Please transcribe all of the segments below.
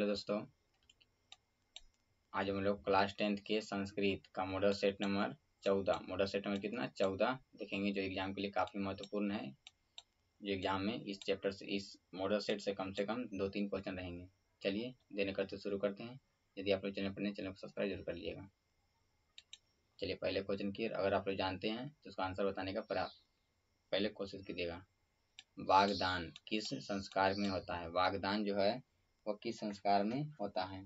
hello दोस्तों आज हम लोग क्लास टेंथ के संस्कृत का मॉडल सेट नंबर चौदह मॉडल सेट नंबर कितना चौदह देखेंगे जो एग्जाम के लिए काफ़ी महत्वपूर्ण है जो एग्जाम में इस चैप्टर से इस मॉडल सेट से कम से कम दो तीन क्वेश्चन रहेंगे चलिए देने करते शुरू करते हैं यदि आप लोग चैनल पर नए चैनल को सब्सक्राइब जरूर कर लीजिएगा चलिए पहले क्वेश्चन की अगर आप लोग जानते हैं तो उसका आंसर बताने का प्रयास पहले कोशिश कीजिएगा वागदान किस संस्कार में होता है वागदान जो है वो किस संस्कार में होता है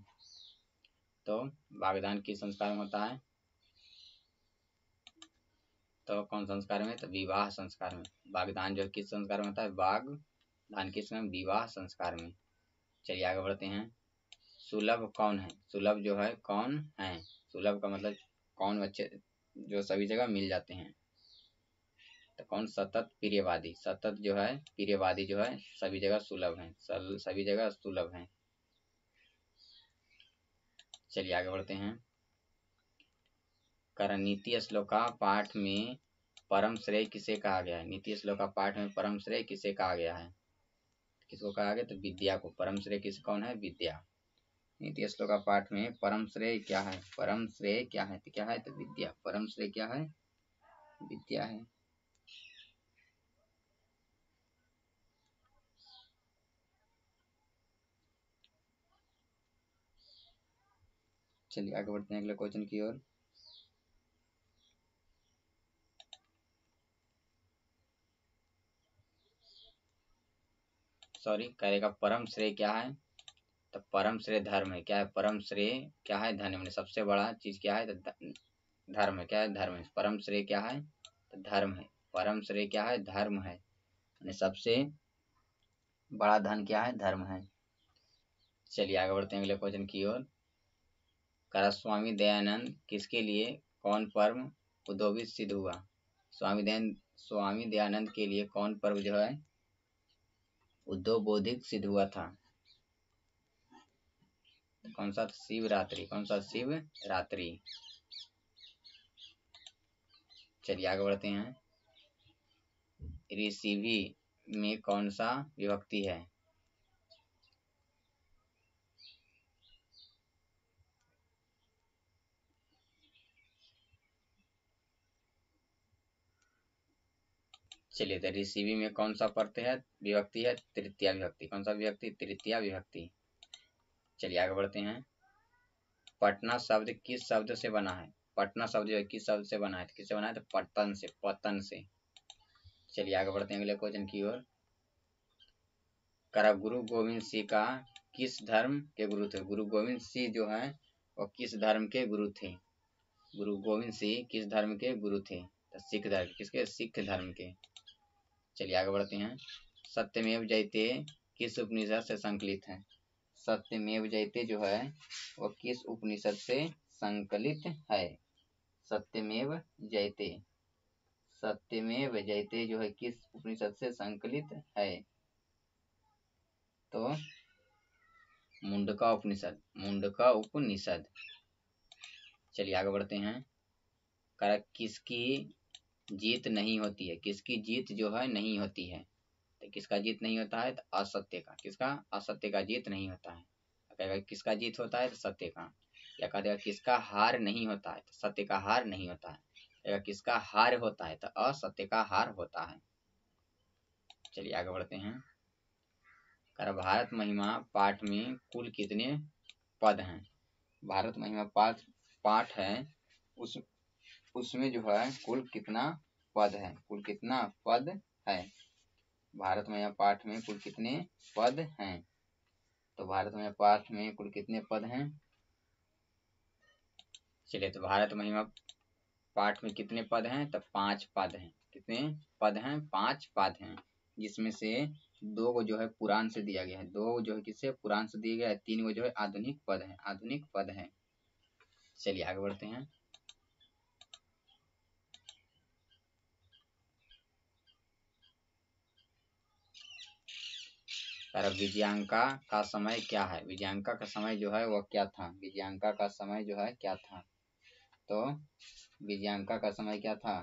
तो बागदान किस संस्कार में होता है तो कौन संस्कार में तो विवाह संस्कार में बागदान जो किस संस्कार में होता है बाग दान किस में विवाह संस्कार में चलिए आगे बढ़ते हैं सुलभ कौन है सुलभ जो है कौन है सुलभ का मतलब कौन बच्चे जो सभी जगह मिल जाते हैं तो कौन सतत प्रियवादी सतत जो है प्रियवादी जो है सभी जगह सुलभ है सभी जगह सुलभ है चलिए आगे बढ़ते हैं कारण नीति श्लोका पाठ में परम श्रेय किसे कहा गया है नीति श्लोका पाठ में परम श्रेय किसे कहा गया है किसको कहा गया तो विद्या को परम श्रेय किस कौन है विद्या नीति श्लोका पाठ में परम श्रेय क्या है परम श्रेय क्या है तो क्या है तो विद्या परम श्रेय क्या है विद्या है चलिए आगे बढ़ते हैं अगले क्वेश्चन की ओर सॉरी करेगा परम श्रेय क्या है तो परम श्रेय धर्म है क्या है परम श्रेय क्या है धन मैंने सबसे बड़ा चीज क्या है तो धर्म क्या है धर्म है परम श्रेय क्या है तो धर्म है परम श्रेय क्या है धर्म है सबसे बड़ा धन क्या है धर्म है चलिए आगे बढ़ते हैं अगले क्वेश्चन की ओर करा स्वामी दयानंद किसके लिए कौन पर्व उद्योगित सिद्ध हुआ स्वामी दयानंद स्वामी दयानंद के लिए कौन पर्व जो है उद्योग सिद्ध हुआ था कौन सा शिव रात्रि कौन सा शिव रात्रि चलिए आगे बढ़ते हैं ऋषि में कौन सा विभक्ति है चलिए तो ऋषिवी में कौन सा पढ़ते हैं विभक्ति है तृतीय विभक्ति कौन सा विभक्ति तृतीय विभक्ति चलिए आगे बढ़ते हैं पटना शब्द किस शब्द से बना है पटना शब्द जो है किस शब्द से बना है तो किससे बना है तो पतन से पतन से चलिए आगे बढ़ते हैं अगले क्वेश्चन की ओर करा गुरु गोविंद सिंह का किस धर्म के गुरु थे गुरु गोविंद सिंह जो है वो किस धर्म के गुरु थे गुरु गोविंद सिंह किस धर्म के गुरु थे तो सिख धर्म किसके सिख धर्म के चलिए आगे बढ़ते हैं सत्यमेव जयते किस उपनिषद से संकलित है सत्यमेव जयते जो है वो किस उपनिषद से संकलित है सत्यमेव जयते सत्यमेव जयते जो है किस उपनिषद से संकलित है तो मुंडका उपनिषद मुंडका उपनिषद चलिए आगे बढ़ते हैं कर किसकी जीत नहीं होती है किसकी जीत जो है नहीं होती है तो किसका जीत नहीं होता है तो असत्य का किसका असत्य का जीत नहीं होता है कहेगा किसका जीत होता है तो सत्य का या कह देगा किसका हार नहीं होता है तो सत्य का हार नहीं होता है कहेगा किसका हार होता है तो असत्य का हार होता है चलिए आगे बढ़ते हैं कर भारत महिमा पाठ में कुल कितने पद हैं भारत महिमा पाठ पाठ है उस उसमें जो है कुल कितना पद है कुल कितना पद है भारत माया पाठ में कुल कितने पद हैं तो भारत में पाठ में कुल कितने पद हैं चलिए तो भारत महिमा पाठ में कितने पद हैं तो पांच पद हैं कितने पद हैं पांच पद हैं जिसमें से दो को जो है पुराण से दिया गया है दो जो है किससे पुराण से दिया गया है तीन को जो है आधुनिक पद है आधुनिक पद है चलिए आगे बढ़ते हैं विजयांका का समय क्या है विजयांका का समय जो है वह क्या था विजयांका का समय जो है क्या था तो विजयांका का समय क्या था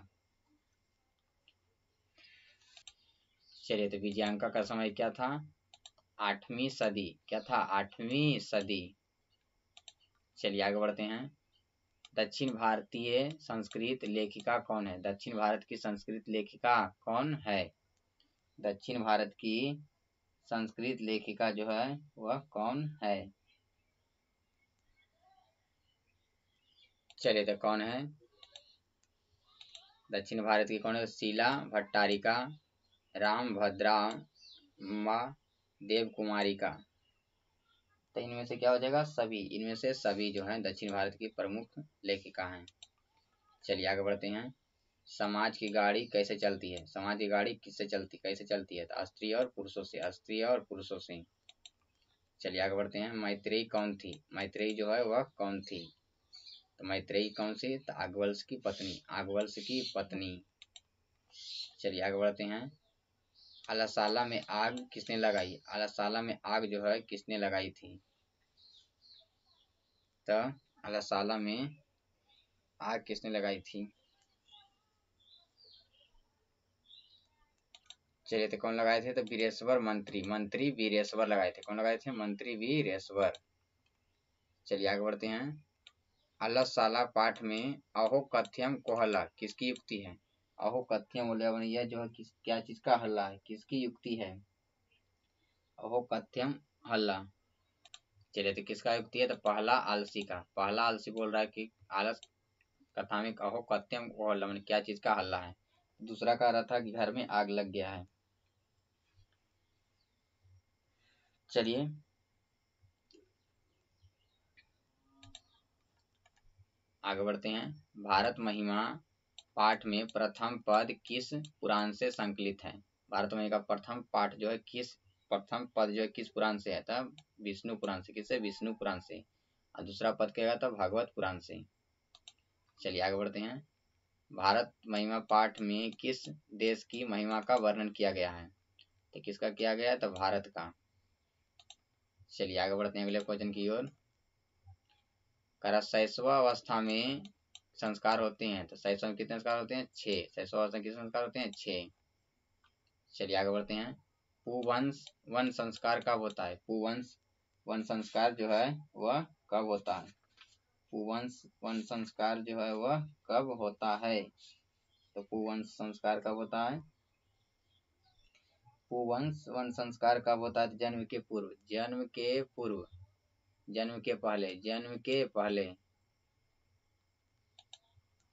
चलिए तो विजयांका का समय क्या था आठवीं सदी क्या था आठवीं सदी चलिए आगे बढ़ते हैं दक्षिण भारतीय संस्कृत लेखिका कौन है दक्षिण भारत की संस्कृत लेखिका कौन है दक्षिण भारत की संस्कृत लेखिका जो है वह कौन है चलिए तो कौन है दक्षिण भारत की कौन है शीला भट्टारिका राम भद्रा अम्बा देव कुमारिका तो इनमें से क्या हो जाएगा सभी इनमें से सभी जो है दक्षिण भारत की प्रमुख लेखिका हैं चलिए आगे बढ़ते हैं समाज की गाड़ी कैसे चलती है समाज की गाड़ी किससे चलती कैसे चलती है तो स्त्री और पुरुषों से स्त्री और पुरुषों से चलिए आगे बढ़ते हैं मैत्रेयी कौन थी मैत्रेयी जो है वह कौन थी तो मैत्रेयी कौन सी तो आगवल्स की पत्नी आगवल्स की पत्नी चलिए आगे बढ़ते हैं अलाशाला में आग किसने लगाई अलाशाला में आग जो है किसने लगाई थी तो अलाशाला में आग किसने लगाई थी चलिए तो कौन लगाए थे तो वीरेश्वर मंत्री मंत्री वीरेश्वर लगाए थे कौन लगाए थे मंत्री वीरेश्वर चलिए आगे बढ़ते हैं अलसाला पाठ में अहो कथ्यम कोहला किसकी युक्ति है अहो कथ्यम बोले यह जो है किस क्या चीज का हल्ला है किसकी युक्ति है अहो कथ्यम हल्ला चलिए तो किसका युक्ति है तो पहला आलसी का पहला आलसी बोल रहा है कि आलस कथा में अहो कथ्यम कोहला मैंने मतलब क्या चीज का हल्ला है दूसरा कह रहा था कि घर में आग लग गया है चलिए आगे बढ़ते हैं भारत महिमा पाठ में प्रथम पद किस पुराण से संकलित है भारत महिमा का प्रथम पाठ जो है किस प्रथम पद जो है किस पुराण से है विष्णु पुराण से किससे विष्णु पुराण से और दूसरा पद कहेगा था भागवत पुराण से चलिए आगे बढ़ते हैं भारत महिमा पाठ में किस देश की महिमा का वर्णन किया गया है तो किसका किया गया है तो भारत का चलिए आगे बढ़ते हैं अगले क्वेश्चन की ओर सैसवा अवस्था में संस्कार होते हैं तो सैसवा में कितने संस्कार होते हैं छह सैसवा अवस्था में कितने संस्कार होते हैं छह चलिए आगे बढ़ते हैं पुवंश वन संस्कार कब होता है पुवंश वन संस्कार जो है वह कब होता है पुवंश वन संस्कार जो है वह कब होता है तो पुवंश संस्कार कब होता है कुवंश वंश संस्कार कब होता है जन्म के पूर्व जन्म के पूर्व जन्म के पहले जन्म के पहले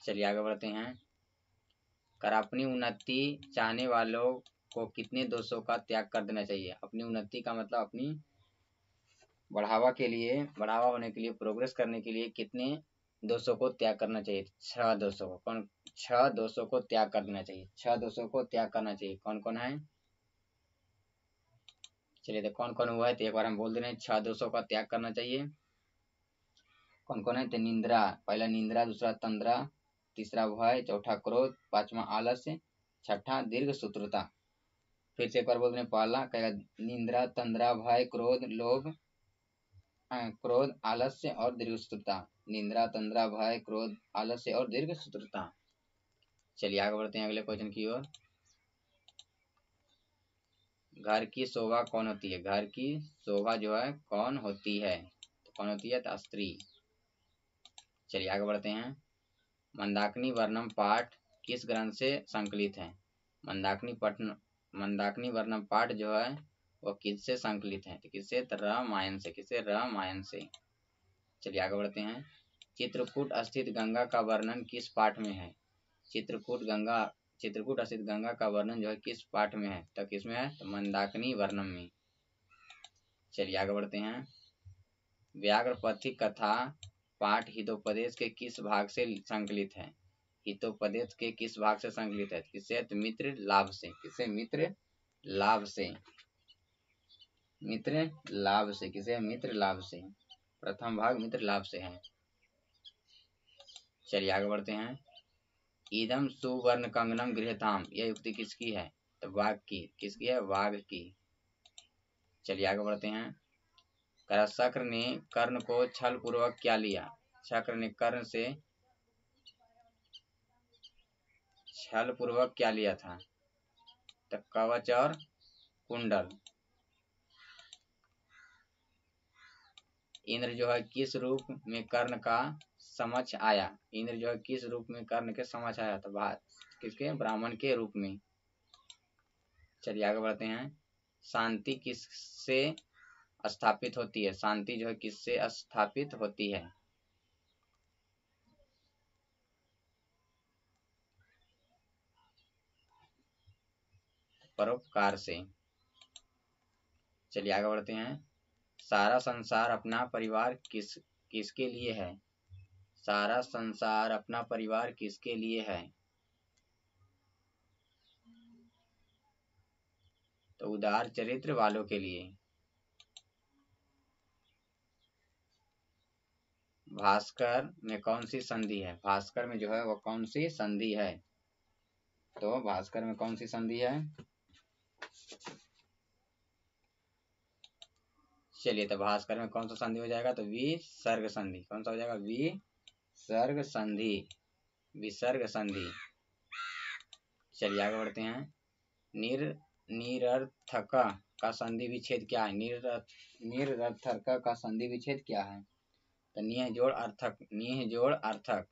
चलिए आगे बढ़ते हैं कर अपनी उन्नति चाहने वालों को कितने दोषों का त्याग कर देना चाहिए अपनी उन्नति का मतलब अपनी बढ़ावा के लिए बढ़ावा होने के लिए प्रोग्रेस करने के लिए कितने दोषों को त्याग करना चाहिए छह दोषों को कौन छह दोषों को त्याग कर देना चाहिए छह दोषों को त्याग करना चाहिए कौन कौन है चलिए तो कौन कौन हुआ है तो एक बार हम बोल दे रहे हैं छह दोषों का त्याग करना चाहिए कौन कौन है तो निंद्रा पहला निंद्रा दूसरा तंद्रा तीसरा भय चौथा क्रोध पांचवा आलस्य छठा दीर्घ सूत्रता फिर से एक बार बोल रहे पहला कहेगा निंद्रा तंद्रा भय क्रोध लोभ क्रोध आलस्य और दीर्घ सूत्रता निंद्रा तंद्रा भय क्रोध आलस्य और दीर्घ सूत्रता चलिए आगे बढ़ते हैं अगले क्वेश्चन की ओर घर की शोभा कौन होती है घर की शोभा जो है कौन होती है तो कौन होती है तो स्त्री चलिए आगे बढ़ते हैं मंदाकिनी वर्णम पाठ किस ग्रंथ से संकलित है मंदाकिनी पठन मंदाकिनी वर्णम पाठ जो है वो किससे संकलित है तो किससे तो रामायण से किससे रामायण से चलिए आगे बढ़ते हैं चित्रकूट स्थित गंगा का वर्णन किस पाठ में है चित्रकूट गंगा चित्रकूट स्थित गंगा का वर्णन जो है किस पाठ में है तो किस में है तो मंदाकिनी वर्णन में चलिए आगे बढ़ते हैं पथिक कथा पाठ हितोपदेश के किस भाग से संकलित है हितोपदेश के किस भाग से संकलित है किसे तो मित्र लाभ से किसे मित्र लाभ से मित्र लाभ से किसे मित्र लाभ से प्रथम भाग मित्र लाभ से है चलिए आगे बढ़ते हैं इदम सुवर्ण कंगनम गृहताम यह युक्ति किसकी है तो वाघ की किसकी है वाघ की चलिए आगे बढ़ते हैं करा शक्र ने कर्ण को छल पूर्वक क्या लिया शक्र ने कर्ण से छल पूर्वक क्या लिया था तो कवच और कुंडल इंद्र जो है किस रूप में कर्ण का समझ आया इंद्र जो है किस रूप में कर्ण के समझ आया तो किसके ब्राह्मण के रूप में चलिए आगे बढ़ते हैं शांति किससे स्थापित होती है शांति जो है किससे स्थापित होती है परोपकार से चलिए आगे बढ़ते हैं सारा संसार अपना परिवार किस किसके लिए है सारा संसार अपना परिवार किसके लिए है तो उदार चरित्र वालों के लिए भास्कर में कौन सी संधि है भास्कर में जो है वो कौन सी संधि है तो भास्कर में कौन सी संधि है चलिए तो भास्कर में कौन सा संधि हो जाएगा तो वी सर्ग संधि कौन सा हो जाएगा वी सर्ग संधि विसर्ग संधि चलिए आगे बढ़ते हैं निर निरर्थक का संधि विच्छेद क्या है निर निरर्थक का संधि विच्छेद क्या है तो निह जोड़ अर्थक निह जोड़ अर्थक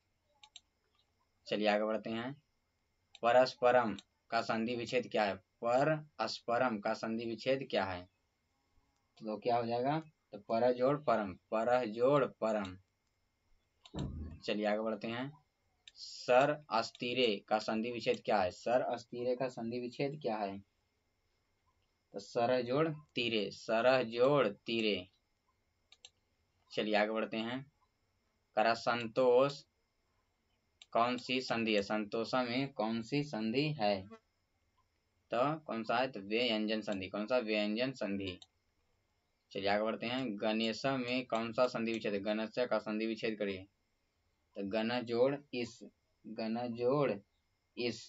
चलिए आगे बढ़ते हैं परस्परम का संधि विच्छेद क्या है पर अस्परम का संधि विच्छेद क्या है तो क्या हो जाएगा तो पर जोड़ परम पर जोड़ परम चलिए आगे बढ़ते हैं सर अस्थिरे का संधि विच्छेद क्या है सर अस्थिरे का संधि विच्छेद क्या है तो सरह जोड़ तीरे सरह जोड़ तीरे चलिए आगे बढ़ते हैं करा संतोष कौन सी संधि है संतोषा में कौन सी संधि है तो कौन सा है तो व्यंजन संधि कौन सा व्यंजन संधि चलिए आगे बढ़ते हैं गणेश में कौन सा संधि विच्छेद गणेश का संधि विच्छेद करिए तो गना जोड़ इस गना जोड़ इस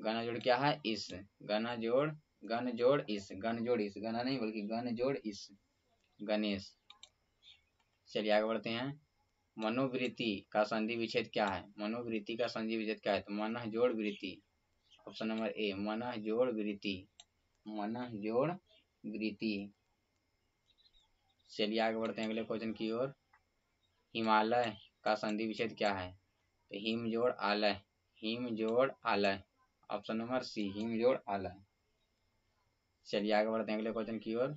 गना जोड़ क्या है इस गना जोड़ गन जोड़ इस गन जोड़ इस गना नहीं बल्कि गन जोड़ इस गणेश चलिए आगे बढ़ते हैं मनोवृत्ति का संधि विच्छेद क्या है मनोवृत्ति का संधि विच्छेद क्या है तो मन जोड़ वृत्ति ऑप्शन नंबर ए मन जोड़ वृत्ति मन जोड़ वृत्ति चलिए आगे बढ़ते हैं अगले क्वेश्चन की ओर हिमालय का संधि विच्छेद क्या है तो हिम जोड़ आलय हिम जोड़ आलय ऑप्शन नंबर सी हिम जोड़ आलय चलिए आगे बढ़ते हैं अगले क्वेश्चन की ओर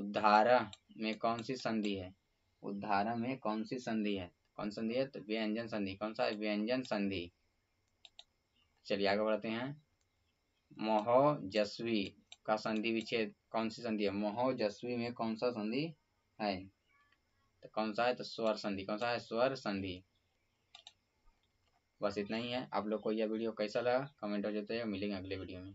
उद्धार में कौन सी संधि है उद्धार में कौन सी संधि है कौन संधि है तो व्यंजन संधि कौन सा व्यंजन संधि चलिए आगे बढ़ते हैं मोहजस्वी का संधि विच्छेद कौन सी संधि है मोहजस्वी में कौन सा संधि है तो कौन सा है तो स्वर संधि कौन सा है स्वर संधि बस इतना ही है आप लोग को यह वीडियो कैसा लगा कमेंट हो जाता है मिलेंगे अगले वीडियो में